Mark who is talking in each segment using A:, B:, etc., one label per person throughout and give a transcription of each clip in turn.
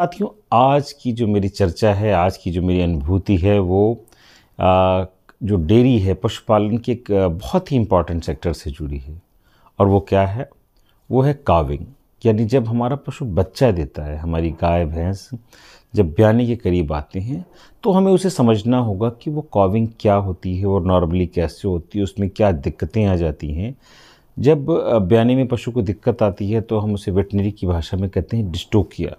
A: साथियों आज की जो मेरी चर्चा है आज की जो मेरी अनुभूति है वो आ, जो डेयरी है पशुपालन के एक बहुत ही इम्पॉर्टेंट सेक्टर से जुड़ी है और वो क्या है वो है काविंग यानी जब हमारा पशु बच्चा देता है हमारी गाय भैंस जब ब्याने के करीब आते हैं तो हमें उसे समझना होगा कि वो काविंग क्या होती है और नॉर्मली कैसे होती है उसमें क्या दिक्कतें आ जाती हैं जब ब्याने में पशु को दिक्कत आती है तो हम उसे वेटनरी की भाषा में कहते हैं डिस्टोकिया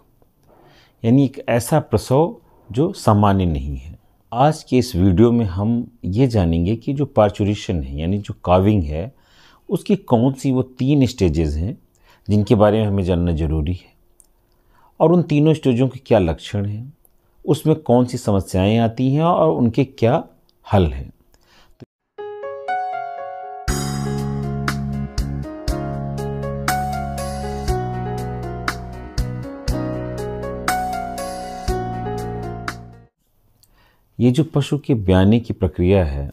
A: यानी एक ऐसा प्रसव जो सामान्य नहीं है आज के इस वीडियो में हम ये जानेंगे कि जो पार्चुरेशन है यानी जो काविंग है उसकी कौन सी वो तीन स्टेजेस हैं जिनके बारे में हमें जानना ज़रूरी है और उन तीनों स्टेजों के क्या लक्षण हैं उसमें कौन सी समस्याएं आती हैं और उनके क्या हल हैं ये जो पशु के ब्याने की प्रक्रिया है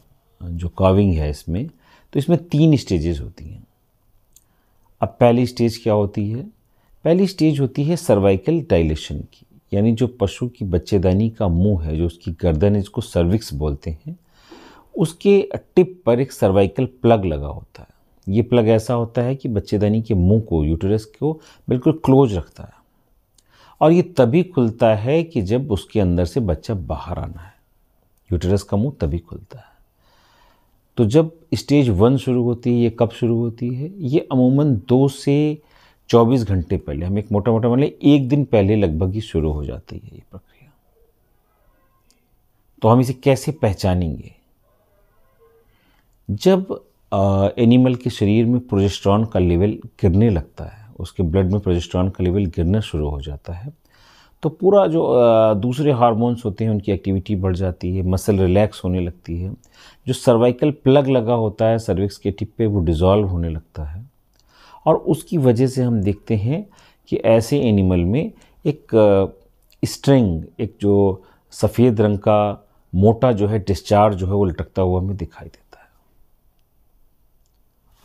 A: जो काविंग है इसमें तो इसमें तीन स्टेजेस होती हैं अब पहली स्टेज क्या होती है पहली स्टेज होती है सर्वाइकल डाइलेशन की यानी जो पशु की बच्चेदानी का मुंह है जो उसकी गर्दन है जिसको सर्विक्स बोलते हैं उसके टिप पर एक सर्वाइकल प्लग लगा होता है ये प्लग ऐसा होता है कि बच्चेदानी के मुंह को यूटरस को बिल्कुल क्लोज रखता है और ये तभी खुलता है कि जब उसके अंदर से बच्चा बाहर आना है यूटरस का मुंह तभी खुलता है तो जब स्टेज वन शुरू होती है ये कब शुरू होती है ये अमूमन दो से चौबीस घंटे पहले हम एक मोटा मोटा मान लें एक दिन पहले लगभग ही शुरू हो जाती है ये प्रक्रिया तो हम इसे कैसे पहचानेंगे जब आ, एनिमल के शरीर में प्रोजेस्ट्रॉन का लेवल गिरने लगता है उसके ब्लड में प्रोजेस्ट्रॉन का लेवल गिरना शुरू हो जाता है तो पूरा जो दूसरे हार्मोन्स होते हैं उनकी एक्टिविटी बढ़ जाती है मसल रिलैक्स होने लगती है जो सर्वाइकल प्लग लगा होता है सर्विक्स के टिप पे वो डिज़ोल्व होने लगता है और उसकी वजह से हम देखते हैं कि ऐसे एनिमल में एक स्ट्रिंग एक जो सफ़ेद रंग का मोटा जो है डिस्चार्ज जो है वो लटकता हुआ हमें दिखाई देता है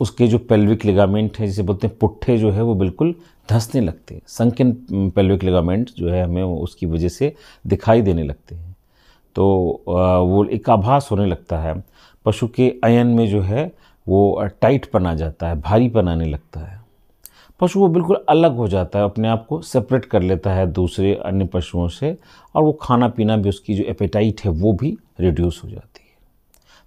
A: उसके जो पेल्विक लिगामेंट है जिसे बोलते हैं पुट्ठे जो है वो बिल्कुल धंसने लगते हैं संकिन पेल्विक लिगामेंट जो है हमें उसकी वजह से दिखाई देने लगते हैं तो वो एक आभास होने लगता है पशु के अयन में जो है वो टाइट बना जाता है भारी बनाने लगता है पशु वो बिल्कुल अलग हो जाता है अपने आप को सेपरेट कर लेता है दूसरे अन्य पशुओं से और वो खाना पीना भी उसकी जो एपेटाइट है वो भी रिड्यूस हो जाती है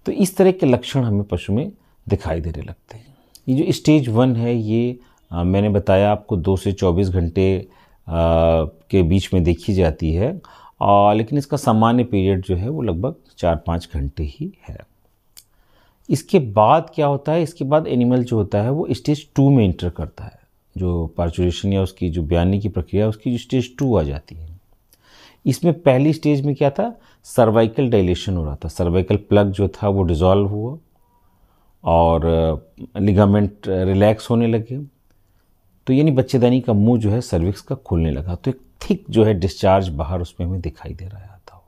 A: तो इस तरह के लक्षण हमें पशु में दिखाई देने लगते हैं ये जो स्टेज वन है ये आ, मैंने बताया आपको दो से चौबीस घंटे के बीच में देखी जाती है और लेकिन इसका सामान्य पीरियड जो है वो लगभग चार पाँच घंटे ही है इसके बाद क्या होता है इसके बाद एनिमल जो होता है वो स्टेज टू में इंटर करता है जो पार्चुरेशन या उसकी जो बयानी की प्रक्रिया उसकी जो स्टेज टू आ जाती है इसमें पहली स्टेज में क्या था सर्वाइकल डाइलेशन हो रहा था सर्वाइकल प्लग जो था वो डिज़ोल्व हुआ और लिगामेंट रिलैक्स होने लगे तो यानी बच्चेदानी का मुंह जो है सर्विक्स का खुलने लगा तो एक थिक जो है डिस्चार्ज बाहर उसमें हमें दिखाई दे रहा था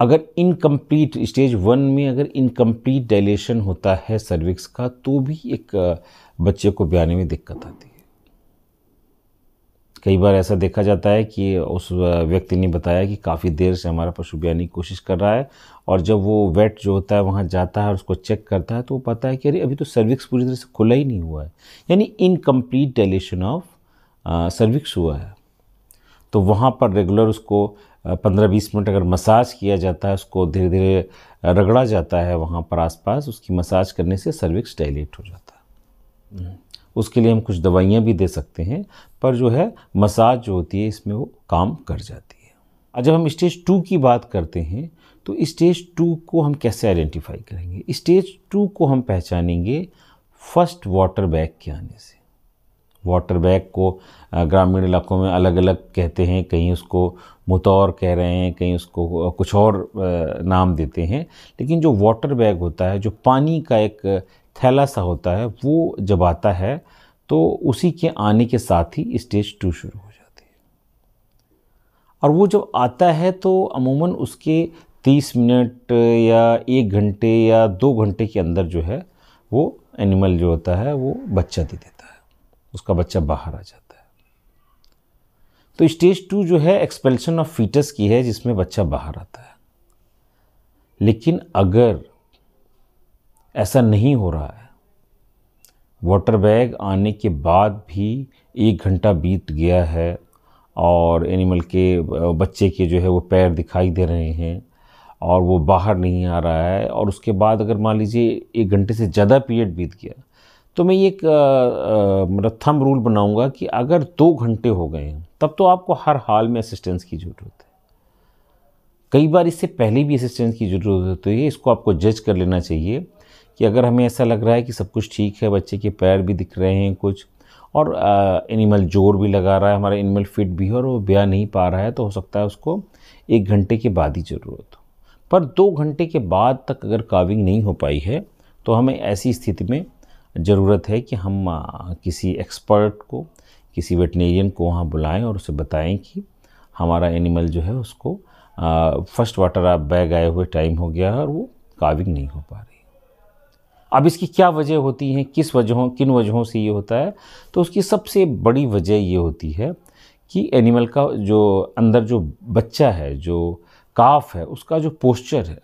A: अगर इनकम्प्लीट स्टेज वन में अगर इनकम्प्लीट डायलेशन होता है सर्विक्स का तो भी एक बच्चे को ब्याने में दिक्कत आती है कई बार ऐसा देखा जाता है कि उस व्यक्ति ने बताया कि काफ़ी देर से हमारा पशु बयानी कोशिश कर रहा है और जब वो वेट जो होता है वहाँ जाता है और उसको चेक करता है तो वो पता है कि अरे अभी तो सर्विक्स पूरी तरह से खुला ही नहीं हुआ है यानी इनकम्प्लीट डायलेशन ऑफ सर्विक्स हुआ है तो वहाँ पर रेगुलर उसको पंद्रह बीस मिनट अगर मसाज किया जाता है उसको धीरे धीरे रगड़ा जाता है वहाँ पर आसपास उसकी मसाज करने से सर्विक्स डायलेट हो जाता है हम्म। उसके लिए हम कुछ दवाइयाँ भी दे सकते हैं पर जो है मसाज जो होती है इसमें वो काम कर जाती है जब हम स्टेज टू की बात करते हैं तो स्टेज टू को हम कैसे आइडेंटिफाई करेंगे स्टेज टू को हम पहचानेंगे फर्स्ट वाटर बैग के आने से वाटर बैग को ग्रामीण इलाकों में अलग अलग कहते हैं कहीं उसको मुतौर कह रहे हैं कहीं उसको कुछ और नाम देते हैं लेकिन जो वाटर बैग होता है जो पानी का एक थैलासा होता है वो जब आता है तो उसी के आने के साथ ही स्टेज टू शुरू हो जाती है और वो जब आता है तो अमूमन उसके तीस मिनट या एक घंटे या दो घंटे के अंदर जो है वो एनिमल जो होता है वो बच्चा दे देता है उसका बच्चा बाहर आ जाता है तो स्टेज टू जो है एक्सपेल्शन ऑफ फीटस की है जिसमें बच्चा बाहर आता है लेकिन अगर ऐसा नहीं हो रहा है वाटर बैग आने के बाद भी एक घंटा बीत गया है और एनिमल के बच्चे के जो है वो पैर दिखाई दे रहे हैं और वो बाहर नहीं आ रहा है और उसके बाद अगर मान लीजिए एक घंटे से ज़्यादा पीरियड बीत गया तो मैं ये एक मतलब थम रूल बनाऊंगा कि अगर दो घंटे हो गए हैं तब तो आपको हर हाल में असिस्टेंस की ज़रूरत है कई बार इससे पहले भी असिस्टेंस की ज़रूरत होती है इसको आपको जज कर लेना चाहिए कि अगर हमें ऐसा लग रहा है कि सब कुछ ठीक है बच्चे के पैर भी दिख रहे हैं कुछ और एनिमल जोर भी लगा रहा है हमारा एनिमल फिट भी है और वो ब्याह नहीं पा रहा है तो हो सकता है उसको एक घंटे के बाद ही ज़रूरत हो पर दो घंटे के बाद तक अगर काविंग नहीं हो पाई है तो हमें ऐसी स्थिति में ज़रूरत है कि हम किसी एक्सपर्ट को किसी वेटनेरियन को वहाँ बुलाएं और उसे बताएं कि हमारा एनिमल जो है उसको फर्स्ट वाटर बैग आए हुए टाइम हो गया है और वो काविंग नहीं हो पा रहा अब इसकी क्या वजह होती हैं किस वजहों किन वजहों से ये होता है तो उसकी सबसे बड़ी वजह ये होती है कि एनिमल का जो अंदर जो बच्चा है जो काफ है उसका जो पोस्चर है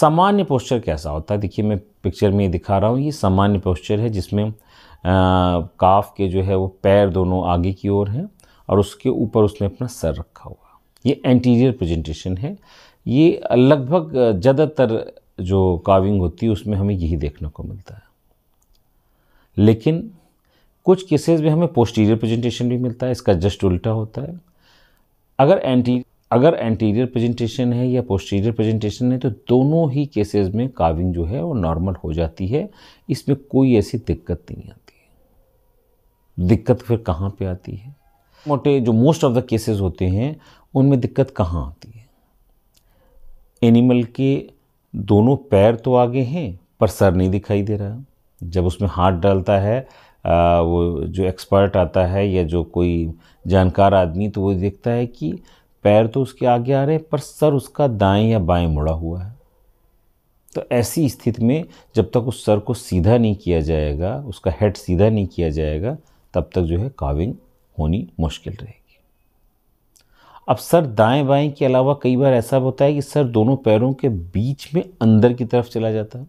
A: सामान्य पोस्चर कैसा होता है देखिए मैं पिक्चर में ये दिखा रहा हूँ ये सामान्य पोस्चर है जिसमें काफ के जो है वो पैर दोनों आगे की ओर हैं और उसके ऊपर उसने अपना सर रखा हुआ ये एंटीरियर प्रेजेंटेशन है ये लगभग ज़्यादातर जो काविंग होती है उसमें हमें यही देखने को मिलता है लेकिन कुछ केसेस में हमें पोस्टीरियर प्रेजेंटेशन भी मिलता है इसका जस्ट उल्टा होता है अगर एंटी अगर एंटीरियर प्रेजेंटेशन है या पोस्टीरियर प्रेजेंटेशन है तो दोनों ही केसेस में काविंग जो है वो नॉर्मल हो जाती है इसमें कोई ऐसी दिक्कत नहीं आती है दिक्कत फिर कहाँ पे आती है मोटे जो मोस्ट ऑफ द केसेस होते हैं उनमें दिक्कत कहाँ आती है एनिमल के दोनों पैर तो आगे हैं पर सर नहीं दिखाई दे रहा जब उसमें हाथ डालता है आ, वो जो एक्सपर्ट आता है या जो कोई जानकार आदमी तो वो देखता है कि पैर तो उसके आगे आ रहे हैं पर सर उसका दाएं या बाएं मुड़ा हुआ है तो ऐसी स्थिति में जब तक उस सर को सीधा नहीं किया जाएगा उसका हेड सीधा नहीं किया जाएगा तब तक जो है काविंग होनी मुश्किल रहेगी अब सर दाएं बाएं के अलावा कई बार ऐसा होता है कि सर दोनों पैरों के बीच में अंदर की तरफ चला जाता है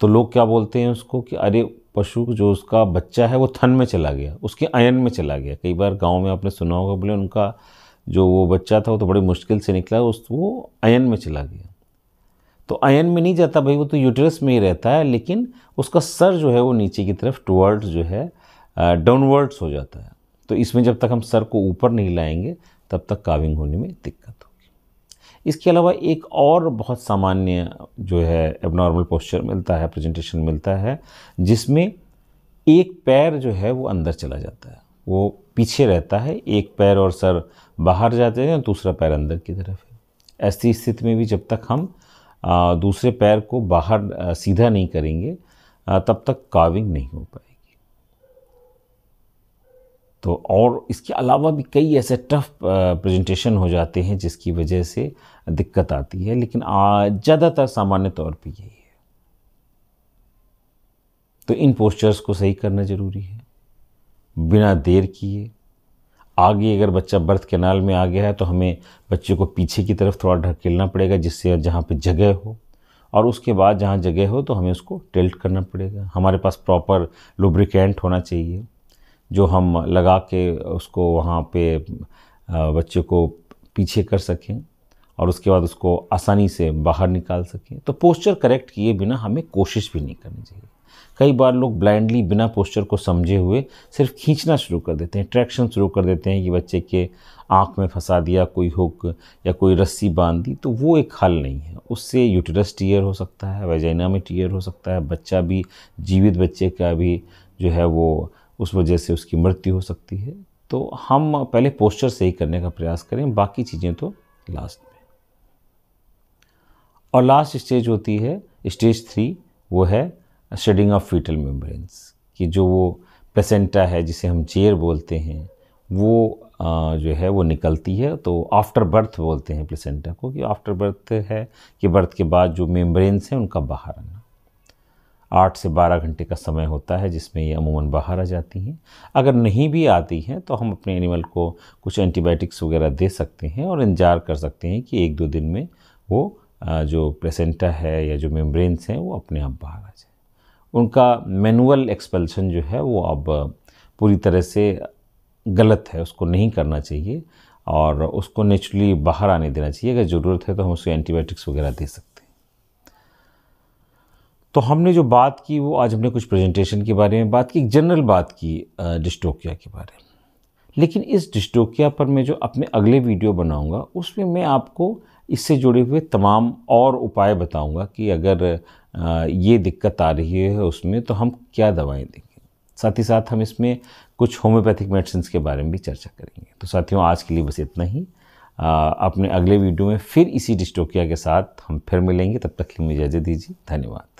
A: तो लोग क्या बोलते हैं उसको कि अरे पशु जो उसका बच्चा है वो थन में चला गया उसके अयन में चला गया कई बार गांव में आपने सुना होगा बोले उनका जो वो बच्चा था वो तो बड़ी मुश्किल से निकला उस वो अयन में चला गया तो अयन में नहीं जाता भाई वो तो यूटरस में ही रहता है लेकिन उसका सर जो है वो नीचे की तरफ टूवर्ड्स जो है डाउनवर्ड्स हो जाता है तो इसमें जब तक हम सर को ऊपर नहीं लाएंगे तब तक काविंग होने में दिक्कत होगी इसके अलावा एक और बहुत सामान्य जो है एबनॉर्मल पोस्चर मिलता है प्रेजेंटेशन मिलता है जिसमें एक पैर जो है वो अंदर चला जाता है वो पीछे रहता है एक पैर और सर बाहर जाते हैं दूसरा पैर अंदर की तरफ है ऐसी स्थिति में भी जब तक हम दूसरे पैर को बाहर सीधा नहीं करेंगे तब तक काविंग नहीं हो पाएगी तो और इसके अलावा भी कई ऐसे टफ प्रेजेंटेशन हो जाते हैं जिसकी वजह से दिक्कत आती है लेकिन ज़्यादातर सामान्य तौर पे यही है तो इन पोस्चर्स को सही करना ज़रूरी है बिना देर किए आगे अगर बच्चा बर्थ कैनाल में आ गया है तो हमें बच्चे को पीछे की तरफ थोड़ा ढकेलना पड़ेगा जिससे जहाँ पे जगह हो और उसके बाद जहाँ जगह हो तो हमें उसको टिल्ट करना पड़ेगा हमारे पास प्रॉपर लुब्रिकेंट होना चाहिए जो हम लगा के उसको वहाँ पे बच्चे को पीछे कर सकें और उसके बाद उसको आसानी से बाहर निकाल सकें तो पोस्चर करेक्ट किए बिना हमें कोशिश भी नहीं करनी चाहिए कई बार लोग ब्लाइंडली बिना पोस्चर को समझे हुए सिर्फ खींचना शुरू कर देते हैं ट्रैक्शन शुरू कर देते हैं कि बच्चे के आँख में फंसा दिया कोई हुक या कोई रस्सी बांध दी तो वो एक हल नहीं है उससे यूटरस टीयर हो सकता है वेजाइना में टीयर हो सकता है बच्चा भी जीवित बच्चे का भी जो है वो उस वजह से उसकी मृत्यु हो सकती है तो हम पहले पोस्चर सही करने का प्रयास करें बाकी चीज़ें तो लास्ट में और लास्ट स्टेज होती है स्टेज थ्री वो है शेडिंग ऑफ फीटल मेम्ब्रेन्स कि जो वो प्लेसेंटा है जिसे हम चेयर बोलते हैं वो जो है वो निकलती है तो आफ्टर बर्थ बोलते हैं प्लेसेंटा को कि आफ्टर बर्थ है कि बर्थ के बाद जो मेम्ब्रेन्स हैं उनका बाहर आना आठ से बारह घंटे का समय होता है जिसमें ये अमूमन बाहर आ जाती हैं अगर नहीं भी आती हैं तो हम अपने एनिमल को कुछ एंटीबायोटिक्स वगैरह दे सकते हैं और इंतजार कर सकते हैं कि एक दो दिन में वो जो प्लेसेंटा है या जो मेम्ब्रेन्स हैं वो अपने आप बाहर आ जाए उनका मैनुअल एक्सपल्शन जो है वो अब पूरी तरह से गलत है उसको नहीं करना चाहिए और उसको नेचुरली बाहर आने देना चाहिए अगर ज़रूरत है तो हम उसको एंटीबायोटिक्स वगैरह दे सकते हैं तो हमने जो बात की वो आज हमने कुछ प्रेजेंटेशन के बारे में बात की जनरल बात की डिस्टोकिया के बारे में लेकिन इस डिस्टोकिया पर मैं जो अपने अगले वीडियो बनाऊंगा उसमें मैं आपको इससे जुड़े हुए तमाम और उपाय बताऊंगा कि अगर ये दिक्कत आ रही है उसमें तो हम क्या दवाएं देंगे साथ ही साथ हम इसमें कुछ होम्योपैथिक मेडिसिन के बारे में भी चर्चा करेंगे तो साथियों आज के लिए बस इतना ही अपने अगले वीडियो में फिर इसी डिस्टोकिया के साथ हम फिर मिलेंगे तब तक के मुझे इजाज़त दीजिए धन्यवाद